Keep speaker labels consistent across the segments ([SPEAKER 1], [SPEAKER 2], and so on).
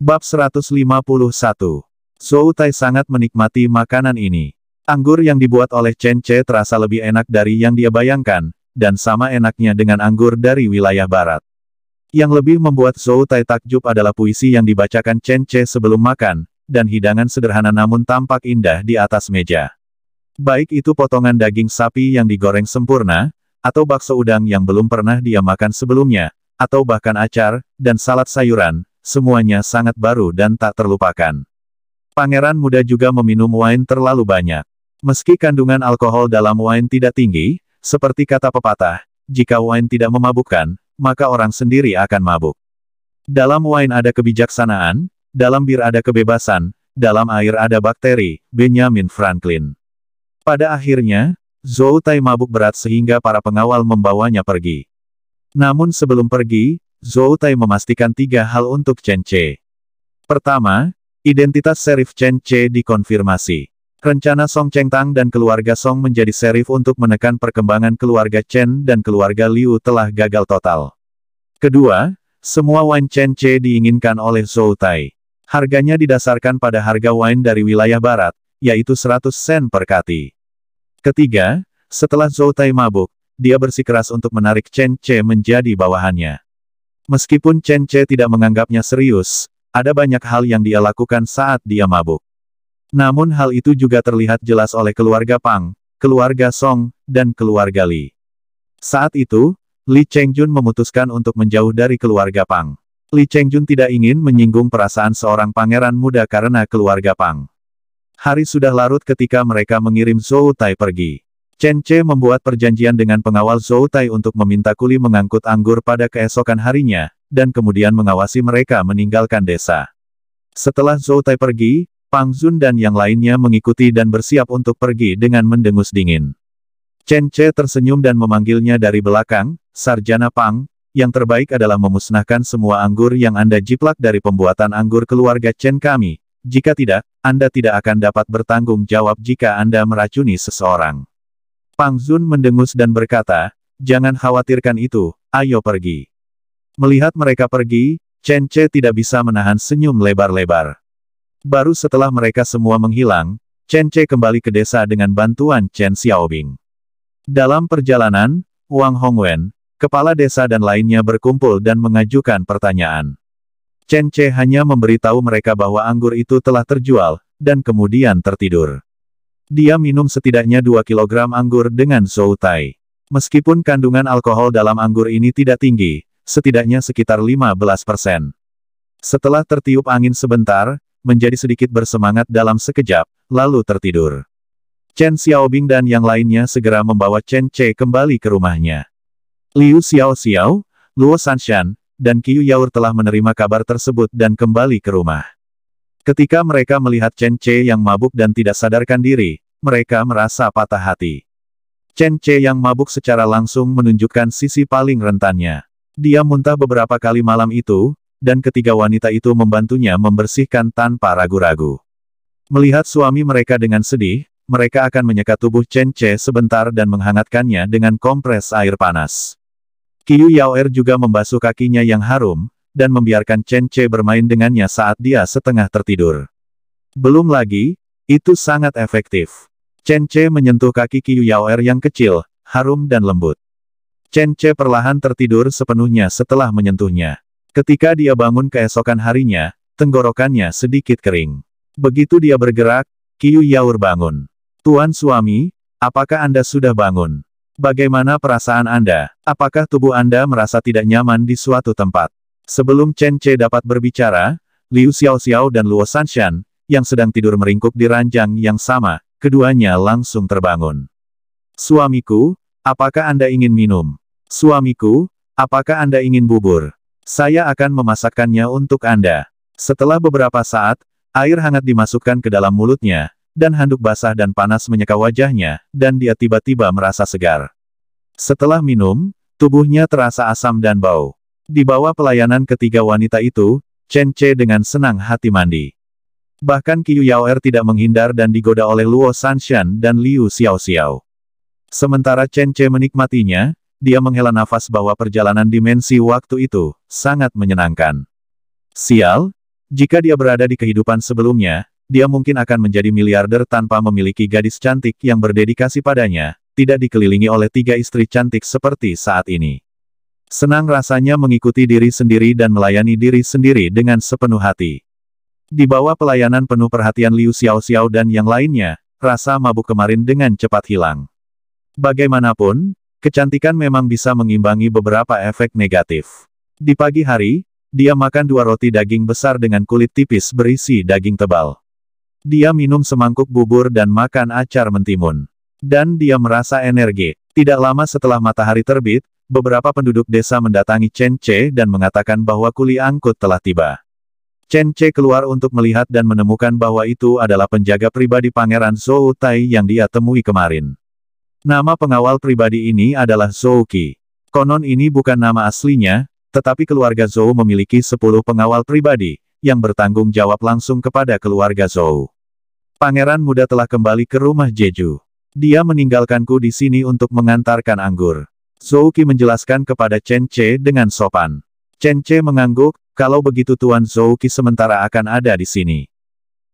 [SPEAKER 1] Bab 151. Zhou Tai sangat menikmati makanan ini. Anggur yang dibuat oleh Chen Che terasa lebih enak dari yang dia bayangkan, dan sama enaknya dengan anggur dari wilayah barat. Yang lebih membuat Zhou Tai takjub adalah puisi yang dibacakan Chen Che sebelum makan, dan hidangan sederhana namun tampak indah di atas meja. Baik itu potongan daging sapi yang digoreng sempurna, atau bakso udang yang belum pernah dia makan sebelumnya, atau bahkan acar, dan salad sayuran, semuanya sangat baru dan tak terlupakan. Pangeran muda juga meminum wine terlalu banyak. Meski kandungan alkohol dalam wine tidak tinggi, seperti kata pepatah, jika wine tidak memabukkan, maka orang sendiri akan mabuk. Dalam wine ada kebijaksanaan, dalam bir ada kebebasan, dalam air ada bakteri, Benjamin Franklin. Pada akhirnya, Zhou Tai mabuk berat sehingga para pengawal membawanya pergi. Namun sebelum pergi, Zhou Tai memastikan tiga hal untuk Chen Che. Pertama, identitas serif Chen Che dikonfirmasi. Rencana Song Cheng Tang dan keluarga Song menjadi serif untuk menekan perkembangan keluarga Chen dan keluarga Liu telah gagal total. Kedua, semua wine Chen Che diinginkan oleh Zhou Tai. Harganya didasarkan pada harga wine dari wilayah barat, yaitu 100 sen per kati. Ketiga, setelah Zhou Tai mabuk, dia bersikeras untuk menarik Chen Che menjadi bawahannya. Meskipun Chen Che tidak menganggapnya serius, ada banyak hal yang dia lakukan saat dia mabuk. Namun hal itu juga terlihat jelas oleh keluarga Pang, keluarga Song, dan keluarga Li. Saat itu, Li Chengjun memutuskan untuk menjauh dari keluarga Pang. Li Chengjun tidak ingin menyinggung perasaan seorang pangeran muda karena keluarga Pang. Hari sudah larut ketika mereka mengirim Zhou Tai pergi. Chen Che membuat perjanjian dengan pengawal Zhou Tai untuk meminta kuli mengangkut anggur pada keesokan harinya, dan kemudian mengawasi mereka meninggalkan desa. Setelah Zhou Tai pergi, Pang Zun dan yang lainnya mengikuti dan bersiap untuk pergi dengan mendengus dingin. Chen Che tersenyum dan memanggilnya dari belakang, Sarjana Pang, yang terbaik adalah memusnahkan semua anggur yang Anda jiplak dari pembuatan anggur keluarga Chen kami. Jika tidak, Anda tidak akan dapat bertanggung jawab jika Anda meracuni seseorang. Pang Zun mendengus dan berkata, jangan khawatirkan itu, ayo pergi. Melihat mereka pergi, Chen Che tidak bisa menahan senyum lebar-lebar. Baru setelah mereka semua menghilang, Chen Che kembali ke desa dengan bantuan Chen Xiaobing. Dalam perjalanan, Wang Hongwen, kepala desa dan lainnya berkumpul dan mengajukan pertanyaan. Chen Che hanya memberitahu mereka bahwa anggur itu telah terjual, dan kemudian tertidur. Dia minum setidaknya 2 kilogram anggur dengan Zhou Tai. Meskipun kandungan alkohol dalam anggur ini tidak tinggi, setidaknya sekitar 15 persen. Setelah tertiup angin sebentar, menjadi sedikit bersemangat dalam sekejap, lalu tertidur. Chen Xiaobing dan yang lainnya segera membawa Chen Che kembali ke rumahnya. Liu Xiao Xiao, Luo Sanshan, dan Qiu Yaur telah menerima kabar tersebut dan kembali ke rumah. Ketika mereka melihat Chen Che yang mabuk dan tidak sadarkan diri, mereka merasa patah hati. Chen Che yang mabuk secara langsung menunjukkan sisi paling rentannya. Dia muntah beberapa kali malam itu, dan ketiga wanita itu membantunya membersihkan tanpa ragu-ragu. Melihat suami mereka dengan sedih, mereka akan menyeka tubuh Chen Che sebentar dan menghangatkannya dengan kompres air panas. Qiu Yaoer juga membasuh kakinya yang harum, dan membiarkan Chen Che bermain dengannya saat dia setengah tertidur. Belum lagi, itu sangat efektif. Chen Che menyentuh kaki Qiu Yao Er yang kecil, harum dan lembut. Chen Che perlahan tertidur sepenuhnya setelah menyentuhnya. Ketika dia bangun keesokan harinya, tenggorokannya sedikit kering. Begitu dia bergerak, Qiu Yaur bangun. Tuan suami, apakah Anda sudah bangun? Bagaimana perasaan Anda? Apakah tubuh Anda merasa tidak nyaman di suatu tempat? Sebelum Chen Che dapat berbicara, Liu Xiaoxiao dan Luo Sanshan, yang sedang tidur meringkuk di ranjang yang sama, keduanya langsung terbangun. Suamiku, apakah Anda ingin minum? Suamiku, apakah Anda ingin bubur? Saya akan memasakkannya untuk Anda. Setelah beberapa saat, air hangat dimasukkan ke dalam mulutnya, dan handuk basah dan panas menyeka wajahnya, dan dia tiba-tiba merasa segar. Setelah minum, tubuhnya terasa asam dan bau. Di bawah pelayanan ketiga wanita itu, Chen Che dengan senang hati mandi. Bahkan Qiu Er tidak menghindar dan digoda oleh Luo Sanshan dan Liu Xiaoxiao. Sementara Chen Che menikmatinya, dia menghela nafas bahwa perjalanan dimensi waktu itu sangat menyenangkan. Sial, jika dia berada di kehidupan sebelumnya, dia mungkin akan menjadi miliarder tanpa memiliki gadis cantik yang berdedikasi padanya, tidak dikelilingi oleh tiga istri cantik seperti saat ini. Senang rasanya mengikuti diri sendiri dan melayani diri sendiri dengan sepenuh hati. Di bawah pelayanan penuh perhatian Liu Xiaoxiao dan yang lainnya, rasa mabuk kemarin dengan cepat hilang. Bagaimanapun, kecantikan memang bisa mengimbangi beberapa efek negatif. Di pagi hari, dia makan dua roti daging besar dengan kulit tipis berisi daging tebal. Dia minum semangkuk bubur dan makan acar mentimun. Dan dia merasa energi. Tidak lama setelah matahari terbit, beberapa penduduk desa mendatangi Chen Che dan mengatakan bahwa kuli angkut telah tiba. Chen Che keluar untuk melihat dan menemukan bahwa itu adalah penjaga pribadi Pangeran Zhou Tai yang dia temui kemarin. Nama pengawal pribadi ini adalah Zhou Qi. Konon ini bukan nama aslinya, tetapi keluarga Zhou memiliki sepuluh pengawal pribadi, yang bertanggung jawab langsung kepada keluarga Zhou. Pangeran muda telah kembali ke rumah Jeju. Dia meninggalkanku di sini untuk mengantarkan anggur. Zouki menjelaskan kepada Chen Che dengan sopan. Chen Che mengangguk, kalau begitu Tuan Zouki sementara akan ada di sini.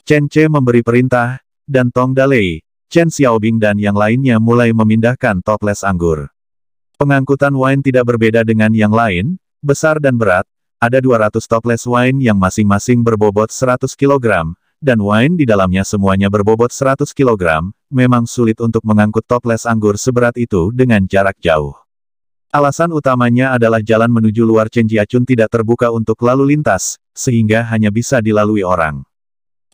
[SPEAKER 1] Chen Che memberi perintah, dan Tong Dalei, Chen Xiaobing dan yang lainnya mulai memindahkan toples anggur. Pengangkutan wine tidak berbeda dengan yang lain, besar dan berat, ada 200 toples wine yang masing-masing berbobot 100 kg, dan wine di dalamnya semuanya berbobot 100 kg, memang sulit untuk mengangkut toples anggur seberat itu dengan jarak jauh. Alasan utamanya adalah jalan menuju luar Chenjiacun tidak terbuka untuk lalu lintas, sehingga hanya bisa dilalui orang.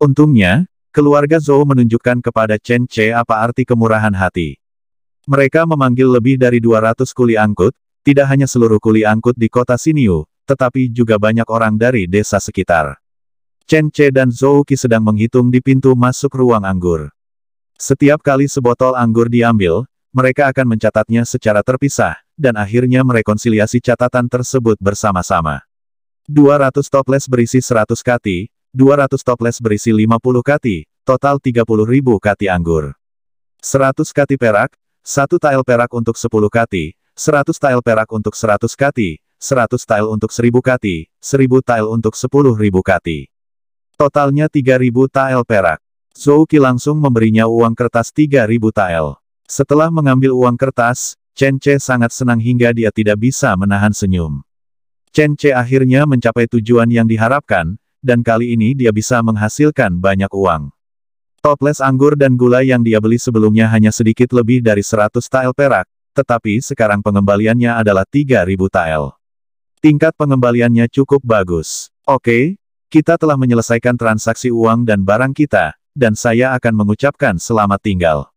[SPEAKER 1] Untungnya, keluarga Zhou menunjukkan kepada Chen Che apa arti kemurahan hati. Mereka memanggil lebih dari 200 kuli angkut, tidak hanya seluruh kuli angkut di kota Siniu, tetapi juga banyak orang dari desa sekitar. Chen Che dan Zhou Qi sedang menghitung di pintu masuk ruang anggur. Setiap kali sebotol anggur diambil, mereka akan mencatatnya secara terpisah, dan akhirnya merekonsiliasi catatan tersebut bersama-sama. 200 toples berisi 100 kati, 200 toples berisi 50 kati, total 30.000 kati anggur. 100 kati perak, 1 tael perak untuk 10 kati, 100 tael perak untuk 100 kati, 100 tael untuk 1000 kati, 1000 tael untuk 10.000 kati. Totalnya 3.000 tael perak. Zouki langsung memberinya uang kertas 3.000 tael. Setelah mengambil uang kertas, Chen Che sangat senang hingga dia tidak bisa menahan senyum. Chen Che akhirnya mencapai tujuan yang diharapkan, dan kali ini dia bisa menghasilkan banyak uang. Toples anggur dan gula yang dia beli sebelumnya hanya sedikit lebih dari 100 tael perak, tetapi sekarang pengembaliannya adalah 3.000 tael. Tingkat pengembaliannya cukup bagus. Oke, kita telah menyelesaikan transaksi uang dan barang kita, dan saya akan mengucapkan selamat tinggal.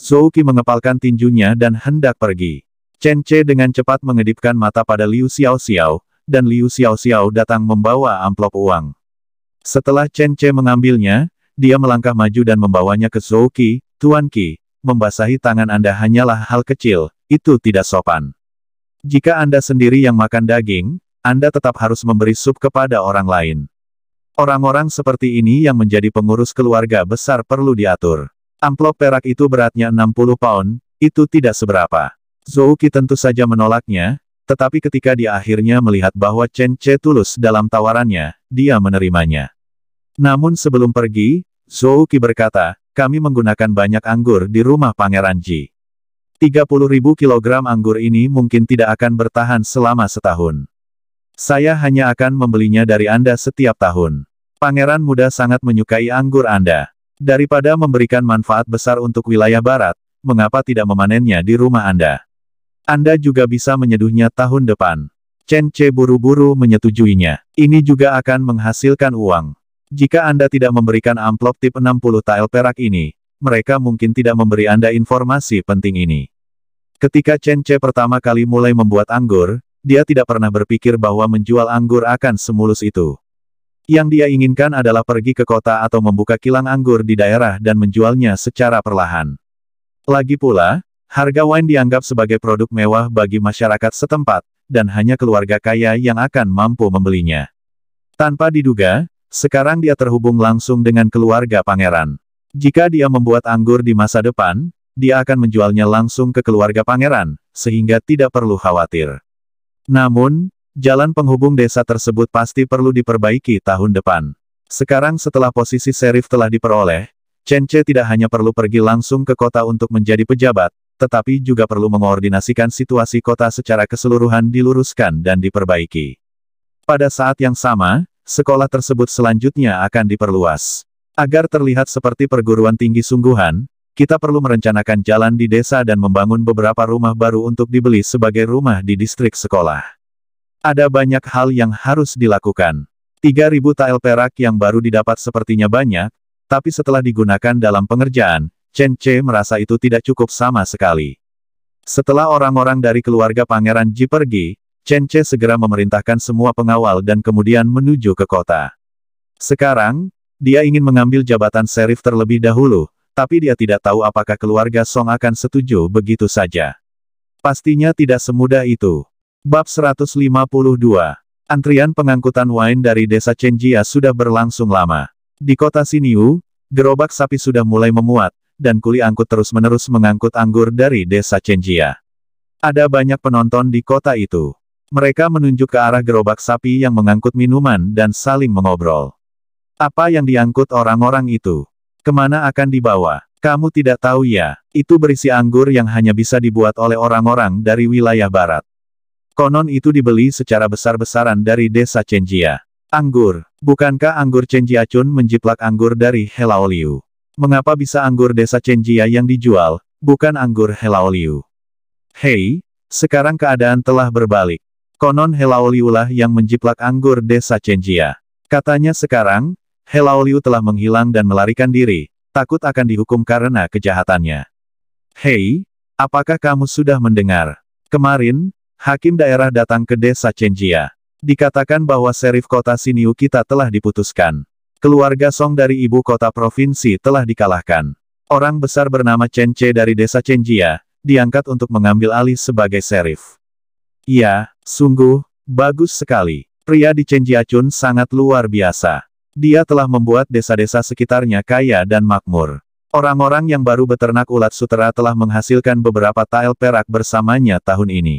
[SPEAKER 1] Zouki mengepalkan tinjunya dan hendak pergi. Chen Che dengan cepat mengedipkan mata pada Liu Xiao Xiao, dan Liu Xiao Xiao datang membawa amplop uang. Setelah Chen Che mengambilnya, dia melangkah maju dan membawanya ke Zouki, Tuan Qi, membasahi tangan Anda hanyalah hal kecil, itu tidak sopan. Jika Anda sendiri yang makan daging, Anda tetap harus memberi sup kepada orang lain. Orang-orang seperti ini yang menjadi pengurus keluarga besar perlu diatur. Amplop perak itu beratnya 60 pound, itu tidak seberapa. Zouki tentu saja menolaknya, tetapi ketika dia akhirnya melihat bahwa Chen Che tulus dalam tawarannya, dia menerimanya. Namun sebelum pergi, Zouki berkata, kami menggunakan banyak anggur di rumah Pangeran Ji. 30 ribu kilogram anggur ini mungkin tidak akan bertahan selama setahun. Saya hanya akan membelinya dari Anda setiap tahun. Pangeran muda sangat menyukai anggur Anda. Daripada memberikan manfaat besar untuk wilayah barat, mengapa tidak memanennya di rumah Anda? Anda juga bisa menyeduhnya tahun depan. Chen Che buru-buru menyetujuinya. Ini juga akan menghasilkan uang. Jika Anda tidak memberikan amplop tip 60 tael perak ini, mereka mungkin tidak memberi Anda informasi penting ini. Ketika Chen Che pertama kali mulai membuat anggur, dia tidak pernah berpikir bahwa menjual anggur akan semulus itu. Yang dia inginkan adalah pergi ke kota atau membuka kilang anggur di daerah dan menjualnya secara perlahan. Lagi pula, harga wine dianggap sebagai produk mewah bagi masyarakat setempat, dan hanya keluarga kaya yang akan mampu membelinya. Tanpa diduga, sekarang dia terhubung langsung dengan keluarga pangeran. Jika dia membuat anggur di masa depan, dia akan menjualnya langsung ke keluarga pangeran, sehingga tidak perlu khawatir. Namun, Jalan penghubung desa tersebut pasti perlu diperbaiki tahun depan. Sekarang setelah posisi serif telah diperoleh, Chen Che tidak hanya perlu pergi langsung ke kota untuk menjadi pejabat, tetapi juga perlu mengoordinasikan situasi kota secara keseluruhan diluruskan dan diperbaiki. Pada saat yang sama, sekolah tersebut selanjutnya akan diperluas. Agar terlihat seperti perguruan tinggi sungguhan, kita perlu merencanakan jalan di desa dan membangun beberapa rumah baru untuk dibeli sebagai rumah di distrik sekolah. Ada banyak hal yang harus dilakukan. 3.000 tael perak yang baru didapat sepertinya banyak, tapi setelah digunakan dalam pengerjaan, Chen Che merasa itu tidak cukup sama sekali. Setelah orang-orang dari keluarga Pangeran Ji pergi, Chen Che segera memerintahkan semua pengawal dan kemudian menuju ke kota. Sekarang, dia ingin mengambil jabatan serif terlebih dahulu, tapi dia tidak tahu apakah keluarga Song akan setuju begitu saja. Pastinya tidak semudah itu. Bab 152. Antrian pengangkutan wine dari desa Chenjia sudah berlangsung lama. Di kota Siniu, gerobak sapi sudah mulai memuat, dan kuli angkut terus-menerus mengangkut anggur dari desa Chenjia. Ada banyak penonton di kota itu. Mereka menunjuk ke arah gerobak sapi yang mengangkut minuman dan saling mengobrol. Apa yang diangkut orang-orang itu? Kemana akan dibawa? Kamu tidak tahu ya, itu berisi anggur yang hanya bisa dibuat oleh orang-orang dari wilayah barat. Konon itu dibeli secara besar-besaran dari desa Chenjia. Anggur. Bukankah anggur Chenjia Chun menjiplak anggur dari Helaoliu? Mengapa bisa anggur desa Chenjia yang dijual, bukan anggur Helaoliu? Hei, sekarang keadaan telah berbalik. Konon Helaoliu lah yang menjiplak anggur desa Chenjia. Katanya sekarang, Helaoliu telah menghilang dan melarikan diri, takut akan dihukum karena kejahatannya. Hei, apakah kamu sudah mendengar? Kemarin, Hakim daerah datang ke desa Chenjia. Dikatakan bahwa serif kota Siniu kita telah diputuskan. Keluarga Song dari ibu kota provinsi telah dikalahkan. Orang besar bernama Chen Che dari desa Chenjia, diangkat untuk mengambil alih sebagai serif. Ya, sungguh, bagus sekali. Pria di Chenjia Chun sangat luar biasa. Dia telah membuat desa-desa sekitarnya kaya dan makmur. Orang-orang yang baru beternak ulat sutera telah menghasilkan beberapa tael perak bersamanya tahun ini.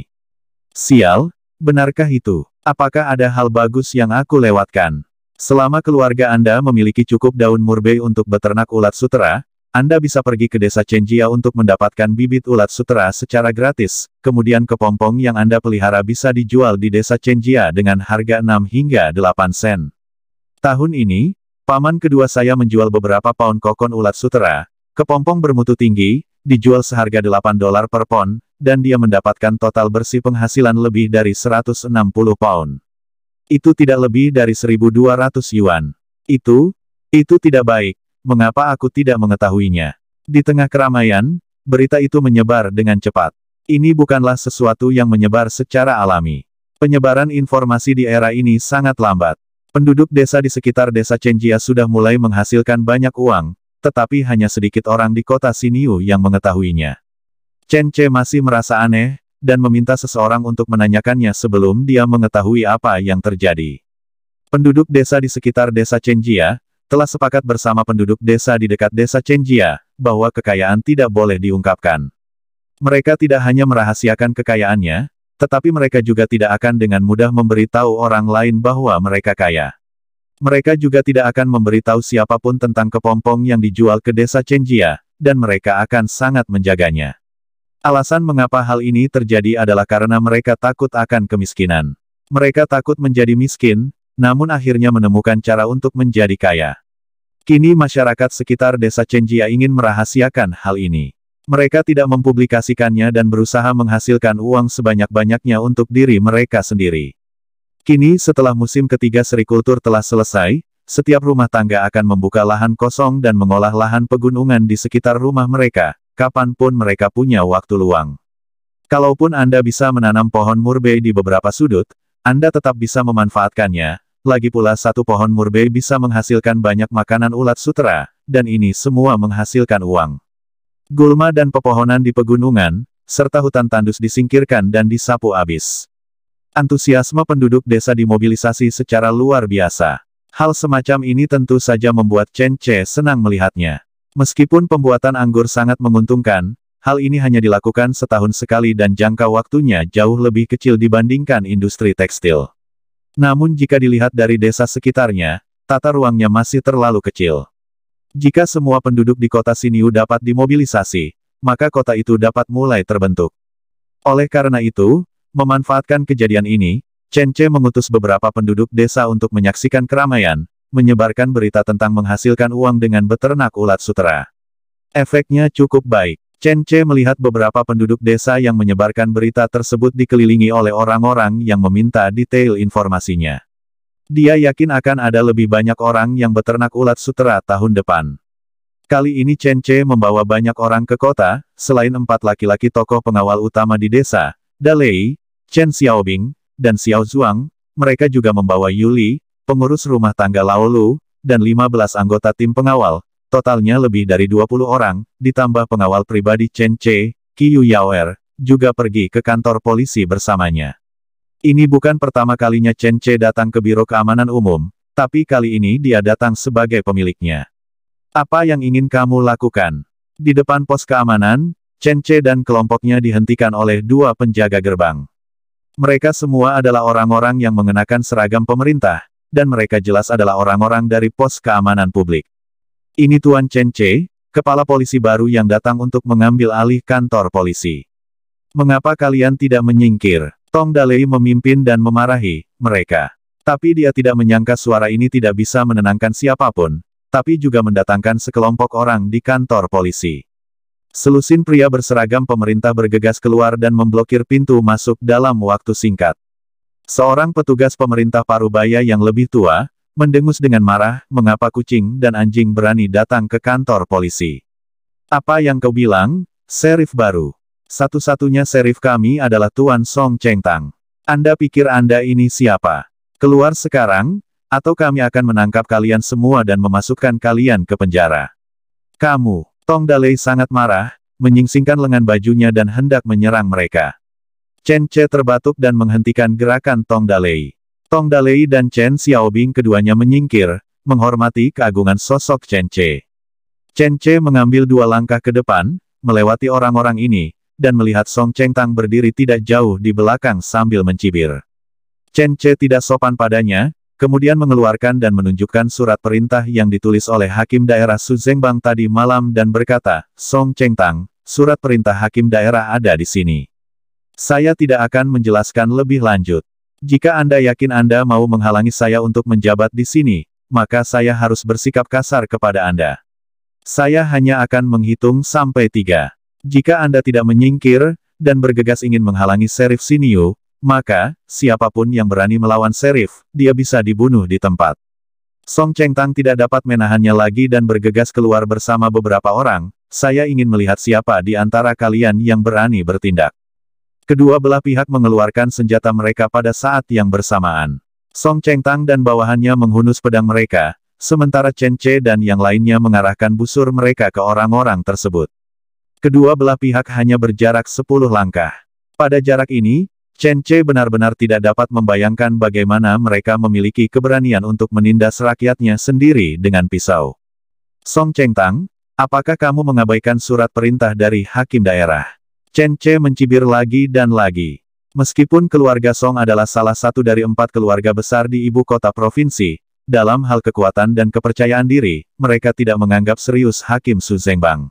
[SPEAKER 1] Sial, benarkah itu? Apakah ada hal bagus yang aku lewatkan? Selama keluarga Anda memiliki cukup daun murbei untuk beternak ulat sutera, Anda bisa pergi ke desa Chenjia untuk mendapatkan bibit ulat sutera secara gratis, kemudian kepompong yang Anda pelihara bisa dijual di desa Chenjia dengan harga 6 hingga 8 sen. Tahun ini, paman kedua saya menjual beberapa pound kokon ulat sutera, kepompong bermutu tinggi, dijual seharga 8 dolar per pon, dan dia mendapatkan total bersih penghasilan lebih dari 160 pound. Itu tidak lebih dari 1200 yuan. Itu, itu tidak baik. Mengapa aku tidak mengetahuinya? Di tengah keramaian, berita itu menyebar dengan cepat. Ini bukanlah sesuatu yang menyebar secara alami. Penyebaran informasi di era ini sangat lambat. Penduduk desa di sekitar desa Chenjia sudah mulai menghasilkan banyak uang, tetapi hanya sedikit orang di kota Siniu yang mengetahuinya. Chen Che masih merasa aneh, dan meminta seseorang untuk menanyakannya sebelum dia mengetahui apa yang terjadi. Penduduk desa di sekitar desa Chenjia, telah sepakat bersama penduduk desa di dekat desa Chenjia, bahwa kekayaan tidak boleh diungkapkan. Mereka tidak hanya merahasiakan kekayaannya, tetapi mereka juga tidak akan dengan mudah memberitahu orang lain bahwa mereka kaya. Mereka juga tidak akan memberitahu siapapun tentang kepompong yang dijual ke desa Chenjia, dan mereka akan sangat menjaganya. Alasan mengapa hal ini terjadi adalah karena mereka takut akan kemiskinan. Mereka takut menjadi miskin, namun akhirnya menemukan cara untuk menjadi kaya. Kini masyarakat sekitar desa Chenjia ingin merahasiakan hal ini. Mereka tidak mempublikasikannya dan berusaha menghasilkan uang sebanyak-banyaknya untuk diri mereka sendiri. Kini setelah musim ketiga serikultur telah selesai, setiap rumah tangga akan membuka lahan kosong dan mengolah lahan pegunungan di sekitar rumah mereka, kapanpun mereka punya waktu luang. Kalaupun Anda bisa menanam pohon murbei di beberapa sudut, Anda tetap bisa memanfaatkannya, lagi pula satu pohon murbei bisa menghasilkan banyak makanan ulat sutera, dan ini semua menghasilkan uang. Gulma dan pepohonan di pegunungan, serta hutan tandus disingkirkan dan disapu habis antusiasme penduduk desa dimobilisasi secara luar biasa. Hal semacam ini tentu saja membuat Chen Che senang melihatnya. Meskipun pembuatan anggur sangat menguntungkan, hal ini hanya dilakukan setahun sekali dan jangka waktunya jauh lebih kecil dibandingkan industri tekstil. Namun jika dilihat dari desa sekitarnya, tata ruangnya masih terlalu kecil. Jika semua penduduk di kota Siniu dapat dimobilisasi, maka kota itu dapat mulai terbentuk. Oleh karena itu, Memanfaatkan kejadian ini, Chen Che mengutus beberapa penduduk desa untuk menyaksikan keramaian, menyebarkan berita tentang menghasilkan uang dengan beternak ulat sutera. Efeknya cukup baik. Chen Che melihat beberapa penduduk desa yang menyebarkan berita tersebut dikelilingi oleh orang-orang yang meminta detail informasinya. Dia yakin akan ada lebih banyak orang yang beternak ulat sutera tahun depan. Kali ini Chen Che membawa banyak orang ke kota, selain empat laki-laki tokoh pengawal utama di desa, Dalei, Chen Xiaobing, dan Xiao Zhuang, mereka juga membawa Yuli, pengurus rumah tangga Laolu, dan 15 anggota tim pengawal, totalnya lebih dari 20 orang, ditambah pengawal pribadi Chen Che, Qiu Yaoer, juga pergi ke kantor polisi bersamanya. Ini bukan pertama kalinya Chen Che datang ke Biro Keamanan Umum, tapi kali ini dia datang sebagai pemiliknya. Apa yang ingin kamu lakukan? Di depan pos keamanan, Chen Che dan kelompoknya dihentikan oleh dua penjaga gerbang. Mereka semua adalah orang-orang yang mengenakan seragam pemerintah, dan mereka jelas adalah orang-orang dari pos keamanan publik. Ini Tuan Chen Che, kepala polisi baru yang datang untuk mengambil alih kantor polisi. Mengapa kalian tidak menyingkir? Tong Dalei memimpin dan memarahi mereka. Tapi dia tidak menyangka suara ini tidak bisa menenangkan siapapun, tapi juga mendatangkan sekelompok orang di kantor polisi. Selusin pria berseragam pemerintah bergegas keluar dan memblokir pintu masuk dalam waktu singkat. Seorang petugas pemerintah Parubaya yang lebih tua, mendengus dengan marah, mengapa kucing dan anjing berani datang ke kantor polisi. Apa yang kau bilang, Serif baru? Satu-satunya serif kami adalah Tuan Song Cheng Tang. Anda pikir Anda ini siapa? Keluar sekarang, atau kami akan menangkap kalian semua dan memasukkan kalian ke penjara. Kamu, Tong Dalei sangat marah, menyingsingkan lengan bajunya dan hendak menyerang mereka. Chen Che terbatuk dan menghentikan gerakan Tong Dalei. Tong Dalei dan Chen Xiaobing keduanya menyingkir, menghormati keagungan sosok Chen Che. Chen Che mengambil dua langkah ke depan, melewati orang-orang ini, dan melihat Song Cheng Tang berdiri tidak jauh di belakang sambil mencibir. Chen Che tidak sopan padanya, kemudian mengeluarkan dan menunjukkan surat perintah yang ditulis oleh Hakim Daerah Su Zengbang tadi malam dan berkata, Song Cheng Tang, surat perintah Hakim Daerah ada di sini. Saya tidak akan menjelaskan lebih lanjut. Jika Anda yakin Anda mau menghalangi saya untuk menjabat di sini, maka saya harus bersikap kasar kepada Anda. Saya hanya akan menghitung sampai tiga. Jika Anda tidak menyingkir, dan bergegas ingin menghalangi Serif Siniu, maka, siapapun yang berani melawan Serif, dia bisa dibunuh di tempat. Song Cheng Tang tidak dapat menahannya lagi dan bergegas keluar bersama beberapa orang, saya ingin melihat siapa di antara kalian yang berani bertindak. Kedua belah pihak mengeluarkan senjata mereka pada saat yang bersamaan. Song Cheng Tang dan bawahannya menghunus pedang mereka, sementara Chen Che dan yang lainnya mengarahkan busur mereka ke orang-orang tersebut. Kedua belah pihak hanya berjarak 10 langkah. Pada jarak ini, Chen Che benar-benar tidak dapat membayangkan bagaimana mereka memiliki keberanian untuk menindas rakyatnya sendiri dengan pisau. Song Cheng Tang, apakah kamu mengabaikan surat perintah dari hakim daerah? Chen Che mencibir lagi dan lagi. Meskipun keluarga Song adalah salah satu dari empat keluarga besar di ibu kota provinsi, dalam hal kekuatan dan kepercayaan diri, mereka tidak menganggap serius Hakim Su Zhengbang.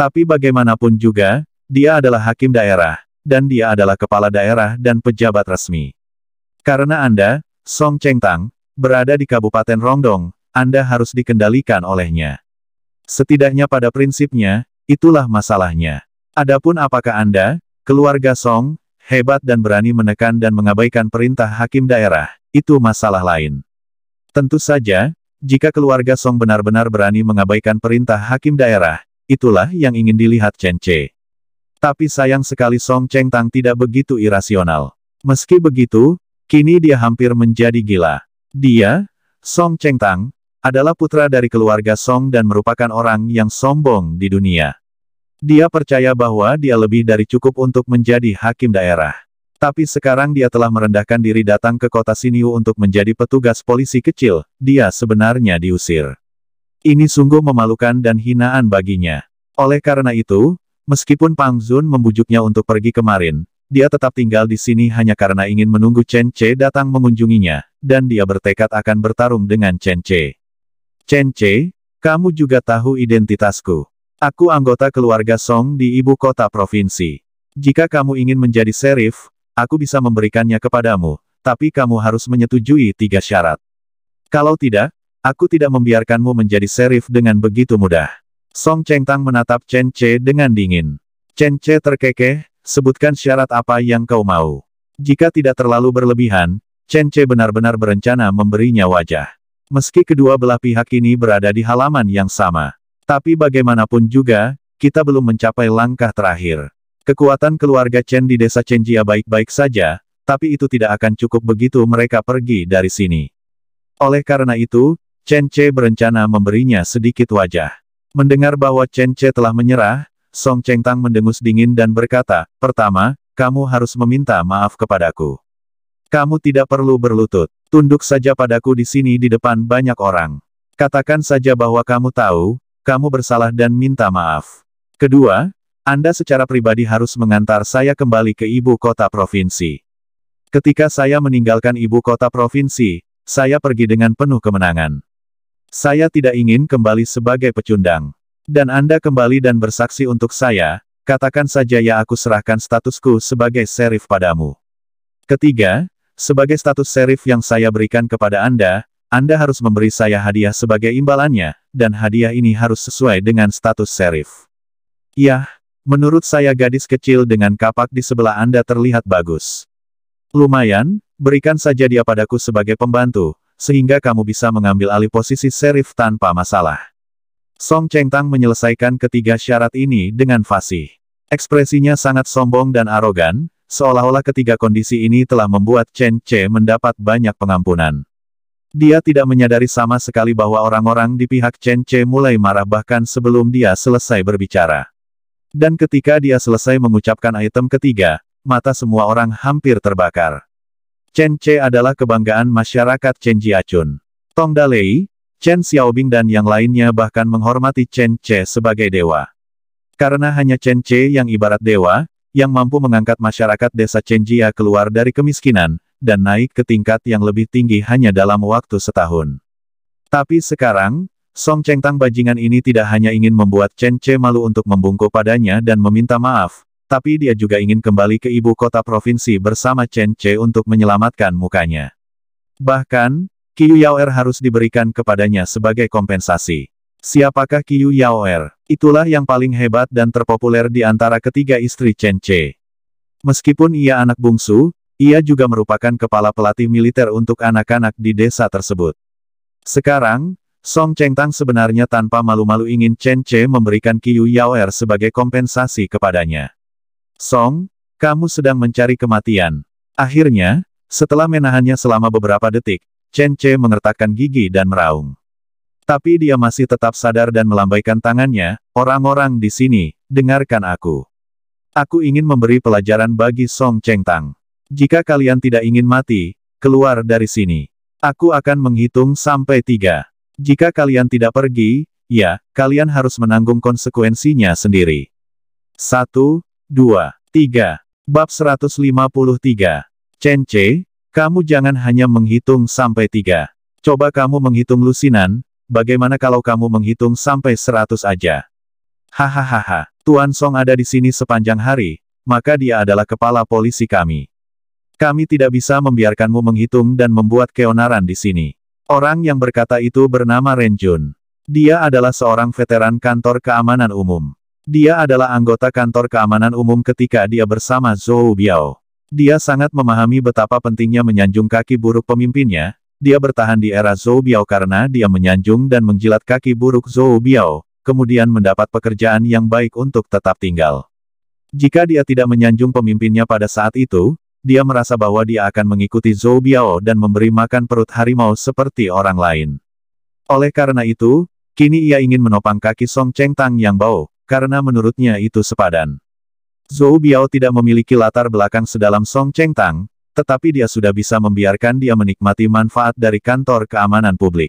[SPEAKER 1] Tapi bagaimanapun juga, dia adalah hakim daerah, dan dia adalah kepala daerah dan pejabat resmi. Karena Anda, Song Chengtang, berada di Kabupaten Rongdong, Anda harus dikendalikan olehnya. Setidaknya pada prinsipnya, itulah masalahnya. Adapun apakah Anda, keluarga Song, hebat dan berani menekan dan mengabaikan perintah hakim daerah, itu masalah lain. Tentu saja, jika keluarga Song benar-benar berani mengabaikan perintah hakim daerah, itulah yang ingin dilihat Chen Che. Tapi sayang sekali Song Cheng Tang tidak begitu irasional. Meski begitu, kini dia hampir menjadi gila. Dia, Song Cheng Tang, adalah putra dari keluarga Song dan merupakan orang yang sombong di dunia. Dia percaya bahwa dia lebih dari cukup untuk menjadi hakim daerah. Tapi sekarang dia telah merendahkan diri datang ke kota Siniu untuk menjadi petugas polisi kecil, dia sebenarnya diusir. Ini sungguh memalukan dan hinaan baginya. Oleh karena itu, Meskipun Pang Zun membujuknya untuk pergi kemarin, dia tetap tinggal di sini hanya karena ingin menunggu Chen Che datang mengunjunginya, dan dia bertekad akan bertarung dengan Chen Che. Chen Che, kamu juga tahu identitasku. Aku anggota keluarga Song di ibu kota provinsi. Jika kamu ingin menjadi serif, aku bisa memberikannya kepadamu, tapi kamu harus menyetujui tiga syarat. Kalau tidak, aku tidak membiarkanmu menjadi serif dengan begitu mudah. Song Cheng Tang menatap Chen Che dengan dingin. Chen Che terkekeh, sebutkan syarat apa yang kau mau. Jika tidak terlalu berlebihan, Chen Che benar-benar berencana memberinya wajah. Meski kedua belah pihak ini berada di halaman yang sama. Tapi bagaimanapun juga, kita belum mencapai langkah terakhir. Kekuatan keluarga Chen di desa Chenjia baik-baik saja, tapi itu tidak akan cukup begitu mereka pergi dari sini. Oleh karena itu, Chen Che berencana memberinya sedikit wajah. Mendengar bahwa Chen Che telah menyerah, Song Cheng Tang mendengus dingin dan berkata, Pertama, kamu harus meminta maaf kepadaku. Kamu tidak perlu berlutut. Tunduk saja padaku di sini di depan banyak orang. Katakan saja bahwa kamu tahu, kamu bersalah dan minta maaf. Kedua, Anda secara pribadi harus mengantar saya kembali ke ibu kota provinsi. Ketika saya meninggalkan ibu kota provinsi, saya pergi dengan penuh kemenangan. Saya tidak ingin kembali sebagai pecundang. Dan Anda kembali dan bersaksi untuk saya, katakan saja ya aku serahkan statusku sebagai serif padamu. Ketiga, sebagai status serif yang saya berikan kepada Anda, Anda harus memberi saya hadiah sebagai imbalannya, dan hadiah ini harus sesuai dengan status serif. Yah, menurut saya gadis kecil dengan kapak di sebelah Anda terlihat bagus. Lumayan, berikan saja dia padaku sebagai pembantu, sehingga kamu bisa mengambil alih posisi serif tanpa masalah. Song Cheng Tang menyelesaikan ketiga syarat ini dengan fasih. Ekspresinya sangat sombong dan arogan, seolah-olah ketiga kondisi ini telah membuat Chen Che mendapat banyak pengampunan. Dia tidak menyadari sama sekali bahwa orang-orang di pihak Chen Che mulai marah bahkan sebelum dia selesai berbicara. Dan ketika dia selesai mengucapkan item ketiga, mata semua orang hampir terbakar. Chen Che adalah kebanggaan masyarakat Chen Jiachun. Tong Dalei, Chen Xiaobing dan yang lainnya bahkan menghormati Chen Che sebagai dewa. Karena hanya Chen Che yang ibarat dewa, yang mampu mengangkat masyarakat desa Chen Jia keluar dari kemiskinan, dan naik ke tingkat yang lebih tinggi hanya dalam waktu setahun. Tapi sekarang, Song Cheng Tang bajingan ini tidak hanya ingin membuat Chen Che malu untuk membungkuk padanya dan meminta maaf, tapi dia juga ingin kembali ke ibu kota provinsi bersama Chen Che untuk menyelamatkan mukanya. Bahkan, Qiu Er harus diberikan kepadanya sebagai kompensasi. Siapakah Qiu Er? Itulah yang paling hebat dan terpopuler di antara ketiga istri Chen Che. Meskipun ia anak bungsu, ia juga merupakan kepala pelatih militer untuk anak-anak di desa tersebut. Sekarang, Song Chengtang sebenarnya tanpa malu-malu ingin Chen Che memberikan Qiu Er sebagai kompensasi kepadanya. Song, kamu sedang mencari kematian. Akhirnya, setelah menahannya selama beberapa detik, Chen Che mengertakkan gigi dan meraung. Tapi dia masih tetap sadar dan melambaikan tangannya, orang-orang di sini, dengarkan aku. Aku ingin memberi pelajaran bagi Song Cheng Tang. Jika kalian tidak ingin mati, keluar dari sini. Aku akan menghitung sampai tiga. Jika kalian tidak pergi, ya, kalian harus menanggung konsekuensinya sendiri. Satu, 2, 3. Bab 153. Chen Che, kamu jangan hanya menghitung sampai 3. Coba kamu menghitung lusinan, bagaimana kalau kamu menghitung sampai 100 aja? Hahaha, Tuan Song ada di sini sepanjang hari, maka dia adalah kepala polisi kami. Kami tidak bisa membiarkanmu menghitung dan membuat keonaran di sini. Orang yang berkata itu bernama Renjun. Dia adalah seorang veteran kantor keamanan umum. Dia adalah anggota kantor keamanan umum ketika dia bersama Zhou Biao. Dia sangat memahami betapa pentingnya menyanjung kaki buruk pemimpinnya, dia bertahan di era Zhou Biao karena dia menyanjung dan menjilat kaki buruk Zhou Biao, kemudian mendapat pekerjaan yang baik untuk tetap tinggal. Jika dia tidak menyanjung pemimpinnya pada saat itu, dia merasa bahwa dia akan mengikuti Zhou Biao dan memberi makan perut harimau seperti orang lain. Oleh karena itu, kini ia ingin menopang kaki Song Cheng Tang yang bau, karena menurutnya itu sepadan. Zhou Biao tidak memiliki latar belakang sedalam Song Cheng Tang, tetapi dia sudah bisa membiarkan dia menikmati manfaat dari kantor keamanan publik.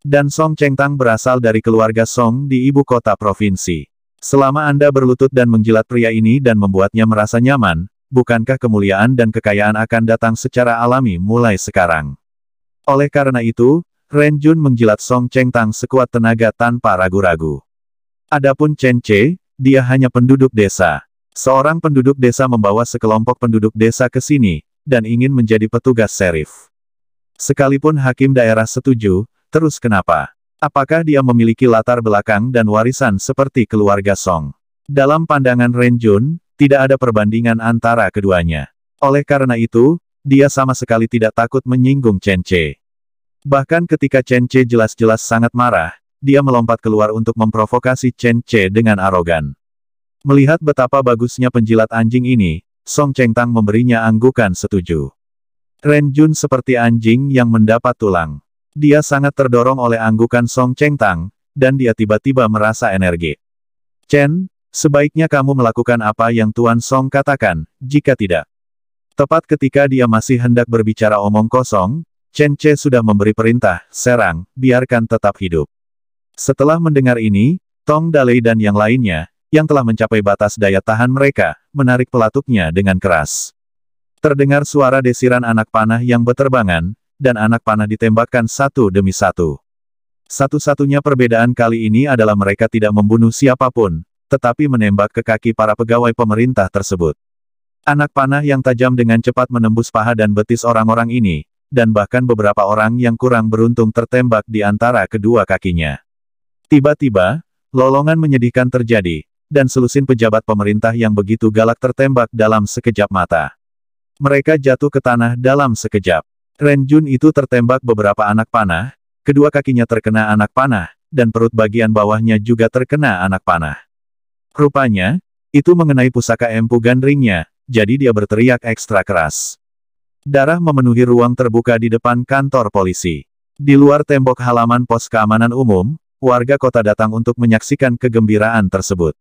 [SPEAKER 1] Dan Song Cheng Tang berasal dari keluarga Song di ibu kota provinsi. Selama Anda berlutut dan menjilat pria ini dan membuatnya merasa nyaman, bukankah kemuliaan dan kekayaan akan datang secara alami mulai sekarang? Oleh karena itu, Ren Jun menjilat Song Cheng Tang sekuat tenaga tanpa ragu-ragu. Adapun Chen Che, dia hanya penduduk desa. Seorang penduduk desa membawa sekelompok penduduk desa ke sini, dan ingin menjadi petugas serif. Sekalipun hakim daerah setuju, terus kenapa? Apakah dia memiliki latar belakang dan warisan seperti keluarga Song? Dalam pandangan Ren Jun, tidak ada perbandingan antara keduanya. Oleh karena itu, dia sama sekali tidak takut menyinggung Chen Che. Bahkan ketika Chen Che jelas-jelas sangat marah, dia melompat keluar untuk memprovokasi Chen Che dengan arogan. Melihat betapa bagusnya penjilat anjing ini, Song Cheng Tang memberinya anggukan setuju. Ren Jun seperti anjing yang mendapat tulang. Dia sangat terdorong oleh anggukan Song Cheng Tang, dan dia tiba-tiba merasa energi. Chen, sebaiknya kamu melakukan apa yang Tuan Song katakan, jika tidak. Tepat ketika dia masih hendak berbicara omong kosong, Chen Che sudah memberi perintah, serang, biarkan tetap hidup. Setelah mendengar ini, Tong Dalei dan yang lainnya, yang telah mencapai batas daya tahan mereka, menarik pelatuknya dengan keras. Terdengar suara desiran anak panah yang berterbangan, dan anak panah ditembakkan satu demi satu. Satu-satunya perbedaan kali ini adalah mereka tidak membunuh siapapun, tetapi menembak ke kaki para pegawai pemerintah tersebut. Anak panah yang tajam dengan cepat menembus paha dan betis orang-orang ini, dan bahkan beberapa orang yang kurang beruntung tertembak di antara kedua kakinya. Tiba-tiba, lolongan menyedihkan terjadi, dan selusin pejabat pemerintah yang begitu galak tertembak dalam sekejap mata. Mereka jatuh ke tanah dalam sekejap. Ren Jun itu tertembak beberapa anak panah, kedua kakinya terkena anak panah, dan perut bagian bawahnya juga terkena anak panah. Rupanya, itu mengenai pusaka empu gandringnya, jadi dia berteriak ekstra keras. Darah memenuhi ruang terbuka di depan kantor polisi. Di luar tembok halaman pos keamanan umum, warga kota datang untuk menyaksikan kegembiraan tersebut.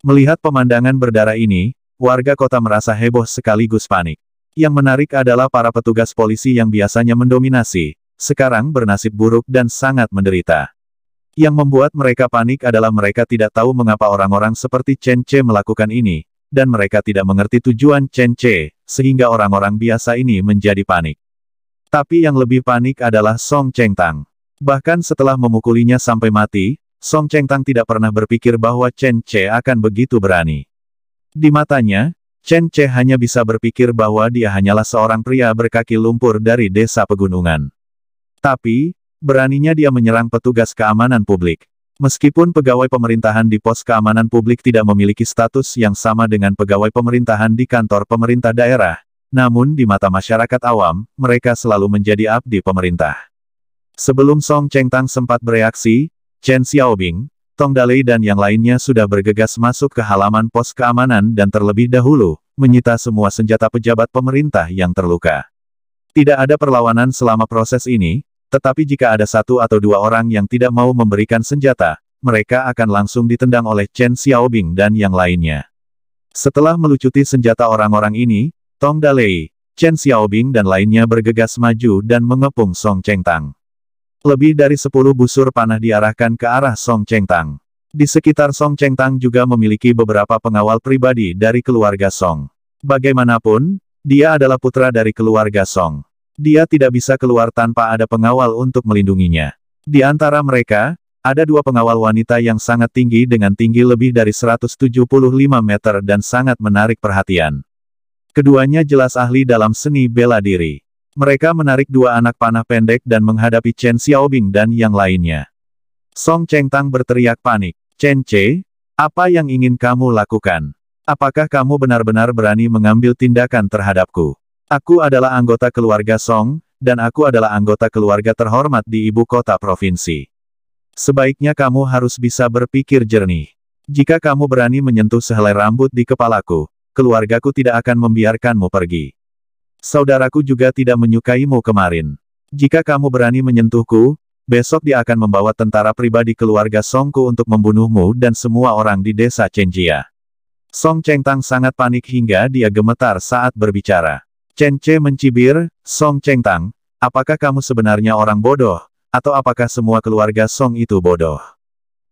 [SPEAKER 1] Melihat pemandangan berdarah ini, warga kota merasa heboh sekaligus panik. Yang menarik adalah para petugas polisi yang biasanya mendominasi, sekarang bernasib buruk dan sangat menderita. Yang membuat mereka panik adalah mereka tidak tahu mengapa orang-orang seperti Chen Che melakukan ini, dan mereka tidak mengerti tujuan Chen Che, sehingga orang-orang biasa ini menjadi panik. Tapi yang lebih panik adalah Song Cheng Tang. Bahkan setelah memukulinya sampai mati, Song Cheng Tang tidak pernah berpikir bahwa Chen Che akan begitu berani. Di matanya, Chen Che hanya bisa berpikir bahwa dia hanyalah seorang pria berkaki lumpur dari desa pegunungan. Tapi, beraninya dia menyerang petugas keamanan publik. Meskipun pegawai pemerintahan di pos keamanan publik tidak memiliki status yang sama dengan pegawai pemerintahan di kantor pemerintah daerah, namun di mata masyarakat awam, mereka selalu menjadi abdi pemerintah. Sebelum Song Cheng Tang sempat bereaksi, Chen Xiaobing, Tong Dalei dan yang lainnya sudah bergegas masuk ke halaman pos keamanan dan terlebih dahulu, menyita semua senjata pejabat pemerintah yang terluka. Tidak ada perlawanan selama proses ini, tetapi jika ada satu atau dua orang yang tidak mau memberikan senjata, mereka akan langsung ditendang oleh Chen Xiaobing dan yang lainnya. Setelah melucuti senjata orang-orang ini, Tong Dalei, Chen Xiaobing dan lainnya bergegas maju dan mengepung Song Cheng Tang. Lebih dari sepuluh busur panah diarahkan ke arah Song Cheng Tang. Di sekitar Song Cheng Tang juga memiliki beberapa pengawal pribadi dari keluarga Song. Bagaimanapun, dia adalah putra dari keluarga Song. Dia tidak bisa keluar tanpa ada pengawal untuk melindunginya. Di antara mereka, ada dua pengawal wanita yang sangat tinggi dengan tinggi lebih dari 175 meter dan sangat menarik perhatian. Keduanya jelas ahli dalam seni bela diri. Mereka menarik dua anak panah pendek dan menghadapi Chen Xiaobing dan yang lainnya. Song Cheng Tang berteriak panik. Chen Che, apa yang ingin kamu lakukan? Apakah kamu benar-benar berani mengambil tindakan terhadapku? Aku adalah anggota keluarga Song, dan aku adalah anggota keluarga terhormat di ibu kota provinsi. Sebaiknya kamu harus bisa berpikir jernih. Jika kamu berani menyentuh sehelai rambut di kepalaku, keluargaku tidak akan membiarkanmu pergi. Saudaraku juga tidak menyukaimu kemarin. Jika kamu berani menyentuhku, besok dia akan membawa tentara pribadi keluarga Songku untuk membunuhmu dan semua orang di desa Chenjia. Song Cheng Tang sangat panik hingga dia gemetar saat berbicara. Chen Che mencibir, Song Cheng Tang, apakah kamu sebenarnya orang bodoh, atau apakah semua keluarga Song itu bodoh?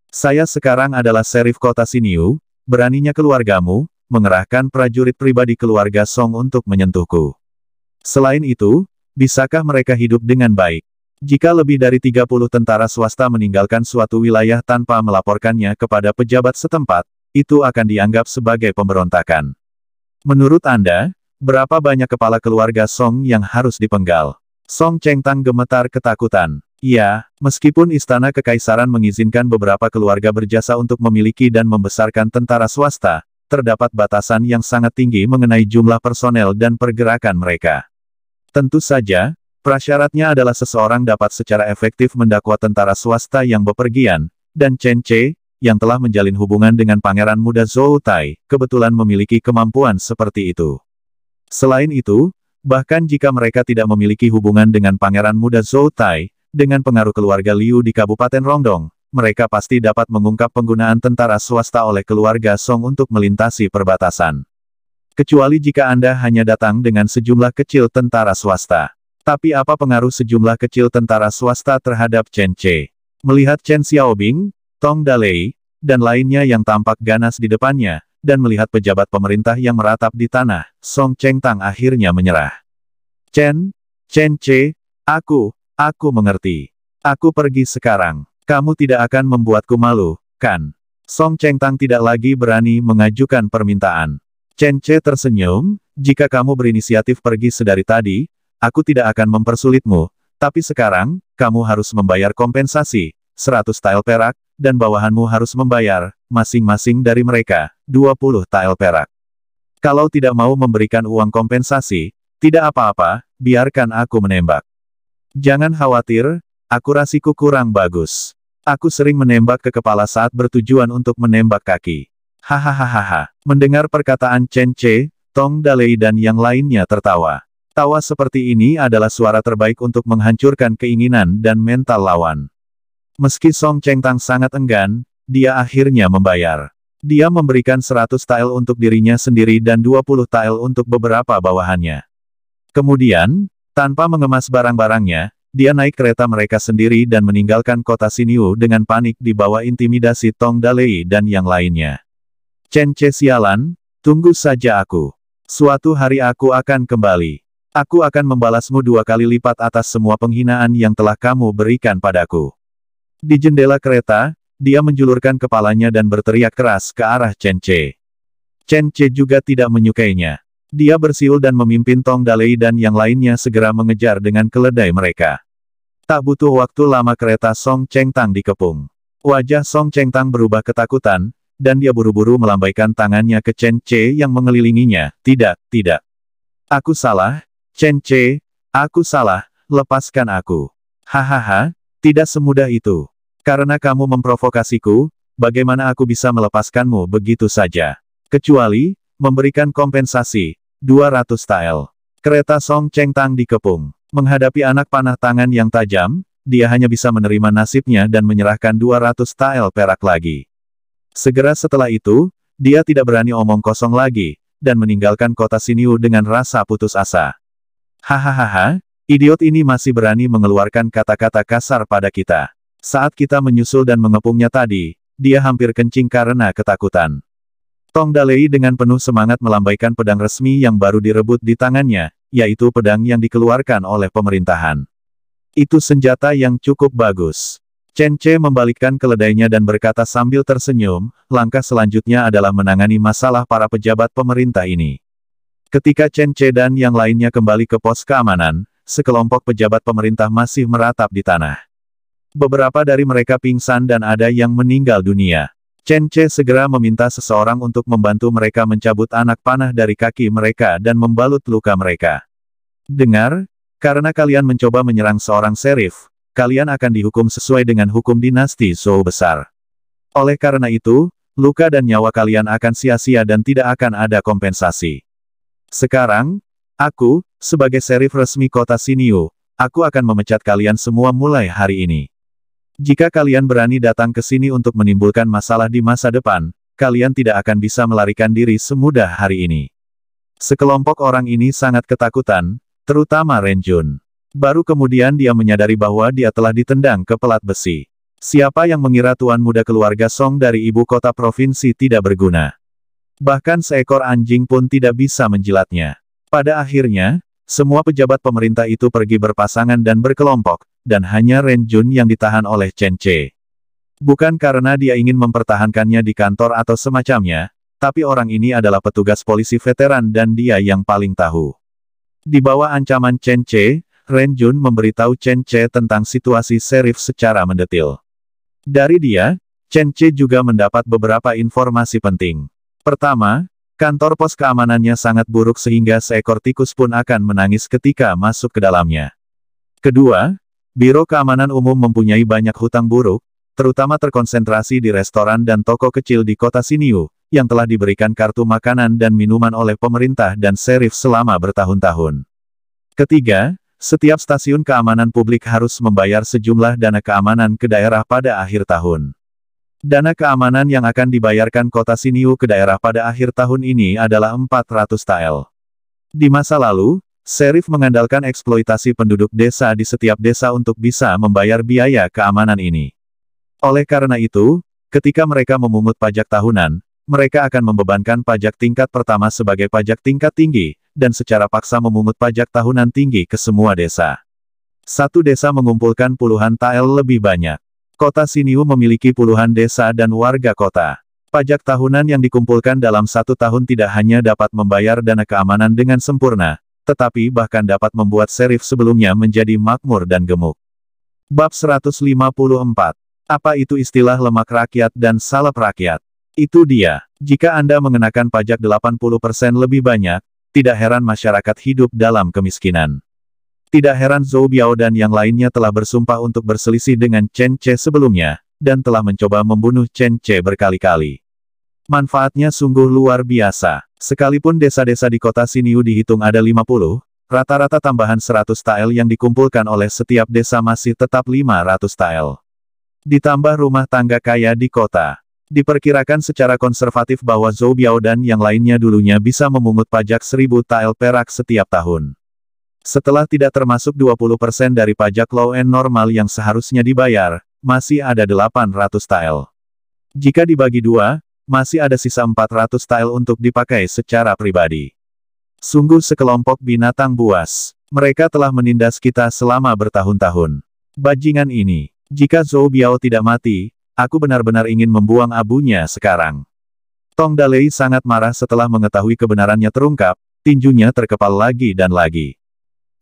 [SPEAKER 1] Saya sekarang adalah serif kota Siniu, beraninya keluargamu, mengerahkan prajurit pribadi keluarga Song untuk menyentuhku. Selain itu, bisakah mereka hidup dengan baik? Jika lebih dari 30 tentara swasta meninggalkan suatu wilayah tanpa melaporkannya kepada pejabat setempat, itu akan dianggap sebagai pemberontakan. Menurut Anda, berapa banyak kepala keluarga Song yang harus dipenggal? Song Cheng Tang gemetar ketakutan. Ya, meskipun istana kekaisaran mengizinkan beberapa keluarga berjasa untuk memiliki dan membesarkan tentara swasta, terdapat batasan yang sangat tinggi mengenai jumlah personel dan pergerakan mereka. Tentu saja, prasyaratnya adalah seseorang dapat secara efektif mendakwa tentara swasta yang bepergian, dan Chen Che, yang telah menjalin hubungan dengan pangeran muda Zhou Tai, kebetulan memiliki kemampuan seperti itu. Selain itu, bahkan jika mereka tidak memiliki hubungan dengan pangeran muda Zhou Tai, dengan pengaruh keluarga Liu di Kabupaten Rongdong, mereka pasti dapat mengungkap penggunaan tentara swasta oleh keluarga Song untuk melintasi perbatasan. Kecuali jika Anda hanya datang dengan sejumlah kecil tentara swasta. Tapi apa pengaruh sejumlah kecil tentara swasta terhadap Chen Che? Melihat Chen Xiaobing, Tong Dalei, dan lainnya yang tampak ganas di depannya, dan melihat pejabat pemerintah yang meratap di tanah, Song Cheng Tang akhirnya menyerah. Chen, Chen Che, aku, aku mengerti. Aku pergi sekarang. Kamu tidak akan membuatku malu, kan? Song Cheng Tang tidak lagi berani mengajukan permintaan. Chen Che tersenyum, jika kamu berinisiatif pergi sedari tadi, aku tidak akan mempersulitmu, tapi sekarang, kamu harus membayar kompensasi, 100 tael perak, dan bawahanmu harus membayar, masing-masing dari mereka, 20 tael perak. Kalau tidak mau memberikan uang kompensasi, tidak apa-apa, biarkan aku menembak. Jangan khawatir, akurasiku kurang bagus. Aku sering menembak ke kepala saat bertujuan untuk menembak kaki. Hahaha. Mendengar perkataan Chen Che, Tong Dalei dan yang lainnya tertawa. Tawa seperti ini adalah suara terbaik untuk menghancurkan keinginan dan mental lawan. Meski Song Cheng Tang sangat enggan, dia akhirnya membayar. Dia memberikan 100 tael untuk dirinya sendiri dan 20 tael untuk beberapa bawahannya. Kemudian, tanpa mengemas barang-barangnya, dia naik kereta mereka sendiri dan meninggalkan kota Siniu dengan panik di bawah intimidasi Tong Dalei dan yang lainnya. Chen Che sialan, tunggu saja aku. Suatu hari aku akan kembali. Aku akan membalasmu dua kali lipat atas semua penghinaan yang telah kamu berikan padaku. Di jendela kereta, dia menjulurkan kepalanya dan berteriak keras ke arah Chen Che. Chen Che juga tidak menyukainya. Dia bersiul dan memimpin Tong Dalei dan yang lainnya segera mengejar dengan keledai mereka. Tak butuh waktu lama kereta Song Cheng Tang dikepung. Wajah Song Cheng Tang berubah ketakutan, dan dia buru-buru melambaikan tangannya ke Chen Che yang mengelilinginya. Tidak, tidak. Aku salah, Chen Che, aku salah, lepaskan aku. Hahaha, tidak semudah itu. Karena kamu memprovokasiku, bagaimana aku bisa melepaskanmu begitu saja? Kecuali, memberikan kompensasi, 200 tael. Kereta Song Cheng Tang dikepung. Menghadapi anak panah tangan yang tajam, dia hanya bisa menerima nasibnya dan menyerahkan 200 tael perak lagi. Segera setelah itu, dia tidak berani omong kosong lagi, dan meninggalkan kota Siniu dengan rasa putus asa. Hahaha, idiot ini masih berani mengeluarkan kata-kata kasar pada kita. Saat kita menyusul dan mengepungnya tadi, dia hampir kencing karena ketakutan. Tong Dalei dengan penuh semangat melambaikan pedang resmi yang baru direbut di tangannya, yaitu pedang yang dikeluarkan oleh pemerintahan. Itu senjata yang cukup bagus. Chen Che membalikkan keledainya dan berkata sambil tersenyum, langkah selanjutnya adalah menangani masalah para pejabat pemerintah ini. Ketika Chen Che dan yang lainnya kembali ke pos keamanan, sekelompok pejabat pemerintah masih meratap di tanah. Beberapa dari mereka pingsan dan ada yang meninggal dunia. Chen Che segera meminta seseorang untuk membantu mereka mencabut anak panah dari kaki mereka dan membalut luka mereka. Dengar, karena kalian mencoba menyerang seorang serif, kalian akan dihukum sesuai dengan hukum dinasti Zhou besar. Oleh karena itu, luka dan nyawa kalian akan sia-sia dan tidak akan ada kompensasi. Sekarang, aku, sebagai serif resmi kota Siniu, aku akan memecat kalian semua mulai hari ini. Jika kalian berani datang ke sini untuk menimbulkan masalah di masa depan, kalian tidak akan bisa melarikan diri semudah hari ini. Sekelompok orang ini sangat ketakutan, terutama Renjun. Baru kemudian dia menyadari bahwa dia telah ditendang ke pelat besi. Siapa yang mengira tuan muda keluarga Song dari ibu kota provinsi tidak berguna? Bahkan seekor anjing pun tidak bisa menjilatnya. Pada akhirnya, semua pejabat pemerintah itu pergi berpasangan dan berkelompok, dan hanya Ren Jun yang ditahan oleh Chen Che. Bukan karena dia ingin mempertahankannya di kantor atau semacamnya, tapi orang ini adalah petugas polisi veteran dan dia yang paling tahu. Di bawah ancaman Chen Che, Ren Jun memberitahu Chen Che tentang situasi serif secara mendetil. Dari dia, Chen Che juga mendapat beberapa informasi penting. Pertama, kantor pos keamanannya sangat buruk sehingga seekor tikus pun akan menangis ketika masuk ke dalamnya. Kedua, Biro Keamanan Umum mempunyai banyak hutang buruk, terutama terkonsentrasi di restoran dan toko kecil di kota Siniu, yang telah diberikan kartu makanan dan minuman oleh pemerintah dan serif selama bertahun-tahun. Ketiga, setiap stasiun keamanan publik harus membayar sejumlah dana keamanan ke daerah pada akhir tahun. Dana keamanan yang akan dibayarkan kota Siniu ke daerah pada akhir tahun ini adalah 400 tael. Di masa lalu, Serif mengandalkan eksploitasi penduduk desa di setiap desa untuk bisa membayar biaya keamanan ini. Oleh karena itu, ketika mereka memungut pajak tahunan, mereka akan membebankan pajak tingkat pertama sebagai pajak tingkat tinggi, dan secara paksa memungut pajak tahunan tinggi ke semua desa. Satu desa mengumpulkan puluhan tael lebih banyak. Kota Siniu memiliki puluhan desa dan warga kota. Pajak tahunan yang dikumpulkan dalam satu tahun tidak hanya dapat membayar dana keamanan dengan sempurna, tetapi bahkan dapat membuat serif sebelumnya menjadi makmur dan gemuk. Bab 154. Apa itu istilah lemak rakyat dan salep rakyat? Itu dia. Jika Anda mengenakan pajak 80% lebih banyak, tidak heran masyarakat hidup dalam kemiskinan. Tidak heran Zhou Biao dan yang lainnya telah bersumpah untuk berselisih dengan Chen Che sebelumnya, dan telah mencoba membunuh Chen Che berkali-kali. Manfaatnya sungguh luar biasa. Sekalipun desa-desa di kota Siniu dihitung ada 50, rata-rata tambahan 100 tael yang dikumpulkan oleh setiap desa masih tetap 500 tael. Ditambah rumah tangga kaya di kota, Diperkirakan secara konservatif bahwa Zhou Biao dan yang lainnya dulunya bisa memungut pajak 1000 tael perak setiap tahun. Setelah tidak termasuk 20% dari pajak low end normal yang seharusnya dibayar, masih ada 800 tael. Jika dibagi dua, masih ada sisa 400 tael untuk dipakai secara pribadi. Sungguh sekelompok binatang buas. Mereka telah menindas kita selama bertahun-tahun. Bajingan ini, jika Zhou Biao tidak mati, Aku benar-benar ingin membuang abunya sekarang. Tong Dalei sangat marah setelah mengetahui kebenarannya terungkap, tinjunya terkepal lagi dan lagi.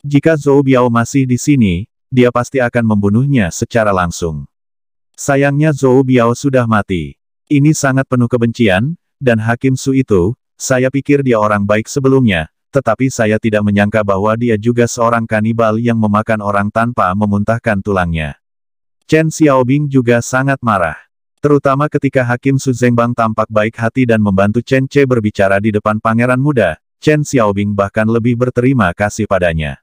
[SPEAKER 1] Jika Zhou Biao masih di sini, dia pasti akan membunuhnya secara langsung. Sayangnya Zhou Biao sudah mati. Ini sangat penuh kebencian, dan Hakim Su itu, saya pikir dia orang baik sebelumnya, tetapi saya tidak menyangka bahwa dia juga seorang kanibal yang memakan orang tanpa memuntahkan tulangnya. Chen Xiaobing juga sangat marah. Terutama ketika Hakim Su Zhengbang tampak baik hati dan membantu Chen Che berbicara di depan pangeran muda, Chen Xiaobing bahkan lebih berterima kasih padanya.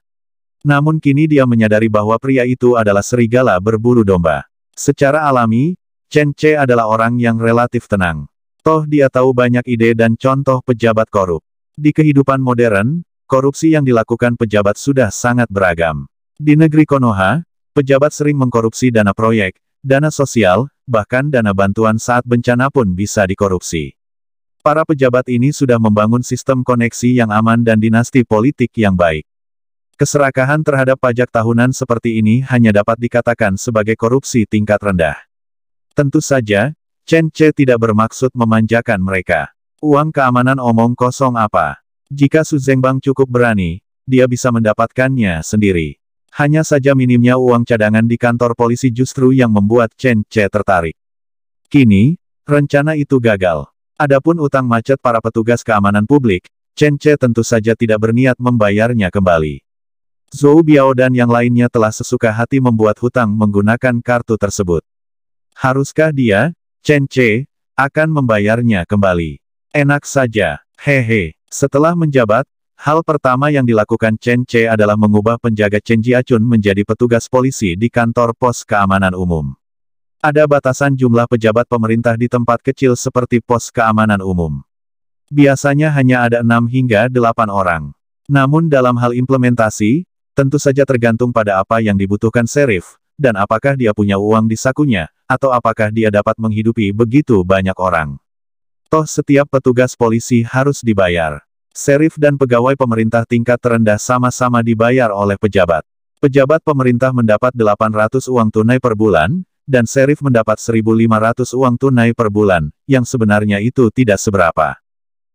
[SPEAKER 1] Namun kini dia menyadari bahwa pria itu adalah serigala berbulu domba. Secara alami, Chen Che adalah orang yang relatif tenang. Toh dia tahu banyak ide dan contoh pejabat korup. Di kehidupan modern, korupsi yang dilakukan pejabat sudah sangat beragam. Di negeri Konoha, Pejabat sering mengkorupsi dana proyek, dana sosial, bahkan dana bantuan saat bencana pun bisa dikorupsi. Para pejabat ini sudah membangun sistem koneksi yang aman dan dinasti politik yang baik. Keserakahan terhadap pajak tahunan seperti ini hanya dapat dikatakan sebagai korupsi tingkat rendah. Tentu saja, Chen Che tidak bermaksud memanjakan mereka. Uang keamanan omong kosong apa? Jika Su Zhengbang cukup berani, dia bisa mendapatkannya sendiri. Hanya saja minimnya uang cadangan di kantor polisi justru yang membuat Chen Che tertarik. Kini, rencana itu gagal. Adapun utang macet para petugas keamanan publik, Chen Che tentu saja tidak berniat membayarnya kembali. Zhou Biao dan yang lainnya telah sesuka hati membuat hutang menggunakan kartu tersebut. Haruskah dia, Chen Che, akan membayarnya kembali? Enak saja, hehe. Setelah menjabat, Hal pertama yang dilakukan Chen Che adalah mengubah penjaga Chen Jiachun menjadi petugas polisi di kantor pos keamanan umum. Ada batasan jumlah pejabat pemerintah di tempat kecil seperti pos keamanan umum. Biasanya hanya ada 6 hingga 8 orang. Namun dalam hal implementasi, tentu saja tergantung pada apa yang dibutuhkan serif, dan apakah dia punya uang di sakunya, atau apakah dia dapat menghidupi begitu banyak orang. Toh setiap petugas polisi harus dibayar. Serif dan pegawai pemerintah tingkat terendah sama-sama dibayar oleh pejabat. Pejabat pemerintah mendapat 800 uang tunai per bulan, dan serif mendapat 1.500 uang tunai per bulan, yang sebenarnya itu tidak seberapa.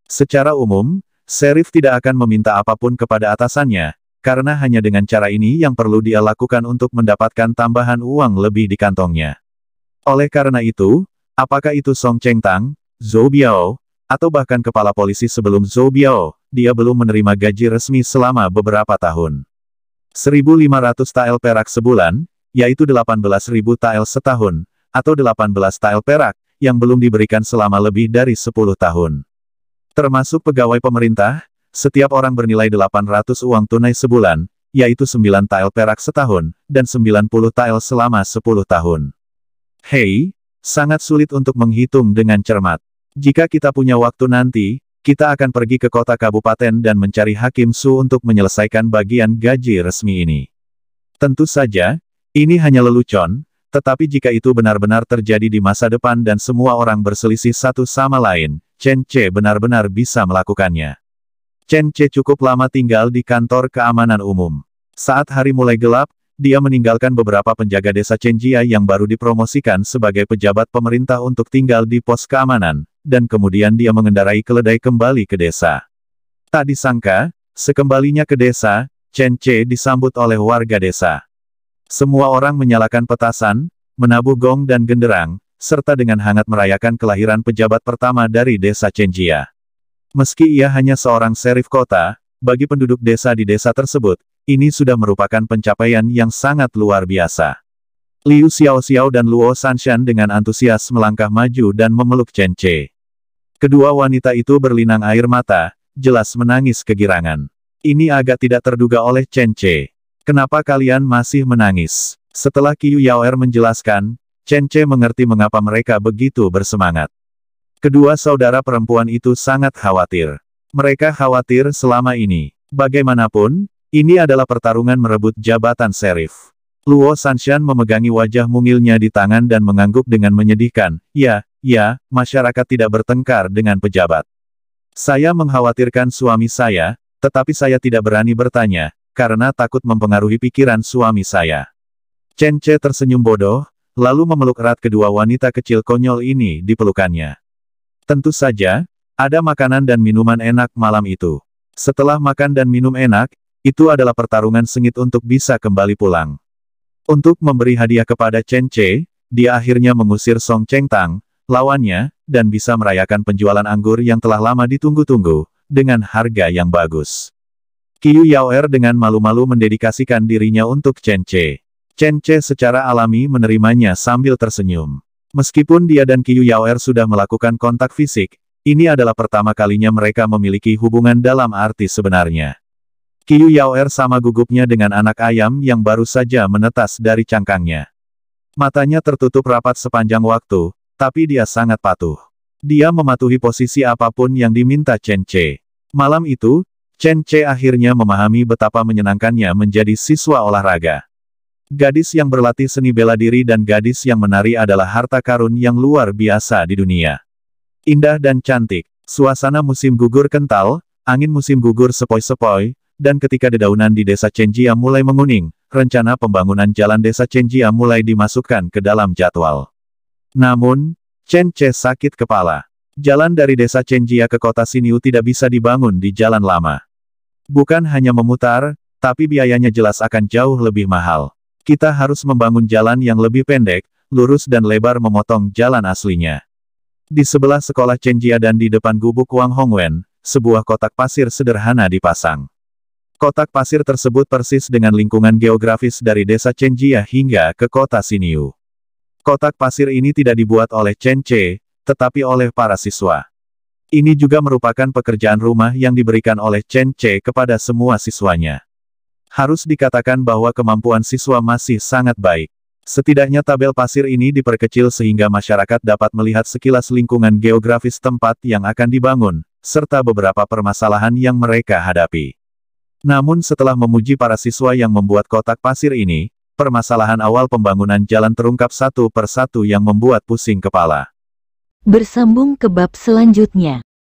[SPEAKER 1] Secara umum, serif tidak akan meminta apapun kepada atasannya, karena hanya dengan cara ini yang perlu dia lakukan untuk mendapatkan tambahan uang lebih di kantongnya. Oleh karena itu, apakah itu Song Cheng Tang, Zhou Biao, atau bahkan kepala polisi sebelum Zhou Biao, dia belum menerima gaji resmi selama beberapa tahun. 1.500 tael perak sebulan, yaitu 18.000 tael setahun, atau 18 tael perak, yang belum diberikan selama lebih dari 10 tahun. Termasuk pegawai pemerintah, setiap orang bernilai 800 uang tunai sebulan, yaitu 9 tael perak setahun, dan 90 tael selama 10 tahun. Hei, sangat sulit untuk menghitung dengan cermat. Jika kita punya waktu nanti, kita akan pergi ke kota kabupaten dan mencari Hakim Su untuk menyelesaikan bagian gaji resmi ini. Tentu saja, ini hanya lelucon, tetapi jika itu benar-benar terjadi di masa depan dan semua orang berselisih satu sama lain, Chen Che benar-benar bisa melakukannya. Chen Che cukup lama tinggal di kantor keamanan umum. Saat hari mulai gelap, dia meninggalkan beberapa penjaga desa Chen Jia yang baru dipromosikan sebagai pejabat pemerintah untuk tinggal di pos keamanan, dan kemudian dia mengendarai keledai kembali ke desa. Tak disangka, sekembalinya ke desa, Chen Che disambut oleh warga desa. Semua orang menyalakan petasan, menabuh gong dan genderang, serta dengan hangat merayakan kelahiran pejabat pertama dari desa Chen Jia. Meski ia hanya seorang serif kota, bagi penduduk desa di desa tersebut, ini sudah merupakan pencapaian yang sangat luar biasa. Liu Xiaoxiao dan Luo Sanshan dengan antusias melangkah maju dan memeluk Chen Che. Kedua wanita itu berlinang air mata, jelas menangis kegirangan. Ini agak tidak terduga oleh Chen Che. Kenapa kalian masih menangis? Setelah Qiu Yaoer menjelaskan, Chen Che mengerti mengapa mereka begitu bersemangat. Kedua saudara perempuan itu sangat khawatir. Mereka khawatir selama ini. Bagaimanapun, ini adalah pertarungan merebut jabatan serif. Luo Sanshan memegangi wajah mungilnya di tangan dan mengangguk dengan menyedihkan, ya, Ya, masyarakat tidak bertengkar dengan pejabat. Saya mengkhawatirkan suami saya, tetapi saya tidak berani bertanya, karena takut mempengaruhi pikiran suami saya. Chen Che tersenyum bodoh, lalu memeluk erat kedua wanita kecil konyol ini di pelukannya. Tentu saja, ada makanan dan minuman enak malam itu. Setelah makan dan minum enak, itu adalah pertarungan sengit untuk bisa kembali pulang. Untuk memberi hadiah kepada Chen Che, dia akhirnya mengusir Song Cheng Tang, lawannya, dan bisa merayakan penjualan anggur yang telah lama ditunggu-tunggu, dengan harga yang bagus. Qiu Yaoer dengan malu-malu mendedikasikan dirinya untuk Chen Che. Chen Che secara alami menerimanya sambil tersenyum. Meskipun dia dan Qiu Yaoer sudah melakukan kontak fisik, ini adalah pertama kalinya mereka memiliki hubungan dalam arti sebenarnya. Qiu Yaoer sama gugupnya dengan anak ayam yang baru saja menetas dari cangkangnya. Matanya tertutup rapat sepanjang waktu, tapi dia sangat patuh. Dia mematuhi posisi apapun yang diminta Chen Che. Malam itu, Chen Che akhirnya memahami betapa menyenangkannya menjadi siswa olahraga. Gadis yang berlatih seni bela diri dan gadis yang menari adalah harta karun yang luar biasa di dunia. Indah dan cantik, suasana musim gugur kental, angin musim gugur sepoi-sepoi, dan ketika dedaunan di desa Chenjia mulai menguning, rencana pembangunan jalan desa Chenjia mulai dimasukkan ke dalam jadwal. Namun, Chen Che sakit kepala. Jalan dari desa Chenjia ke kota Siniu tidak bisa dibangun di jalan lama. Bukan hanya memutar, tapi biayanya jelas akan jauh lebih mahal. Kita harus membangun jalan yang lebih pendek, lurus dan lebar memotong jalan aslinya. Di sebelah sekolah Chenjia dan di depan gubuk Wang Hongwen, sebuah kotak pasir sederhana dipasang. Kotak pasir tersebut persis dengan lingkungan geografis dari desa Chenjia hingga ke kota Siniu. Kotak pasir ini tidak dibuat oleh Chen Che, tetapi oleh para siswa. Ini juga merupakan pekerjaan rumah yang diberikan oleh Chen Che kepada semua siswanya. Harus dikatakan bahwa kemampuan siswa masih sangat baik. Setidaknya tabel pasir ini diperkecil sehingga masyarakat dapat melihat sekilas lingkungan geografis tempat yang akan dibangun, serta beberapa permasalahan yang mereka hadapi. Namun setelah memuji para siswa yang membuat kotak pasir ini, permasalahan awal pembangunan jalan terungkap satu persatu yang membuat pusing kepala. Bersambung ke bab selanjutnya.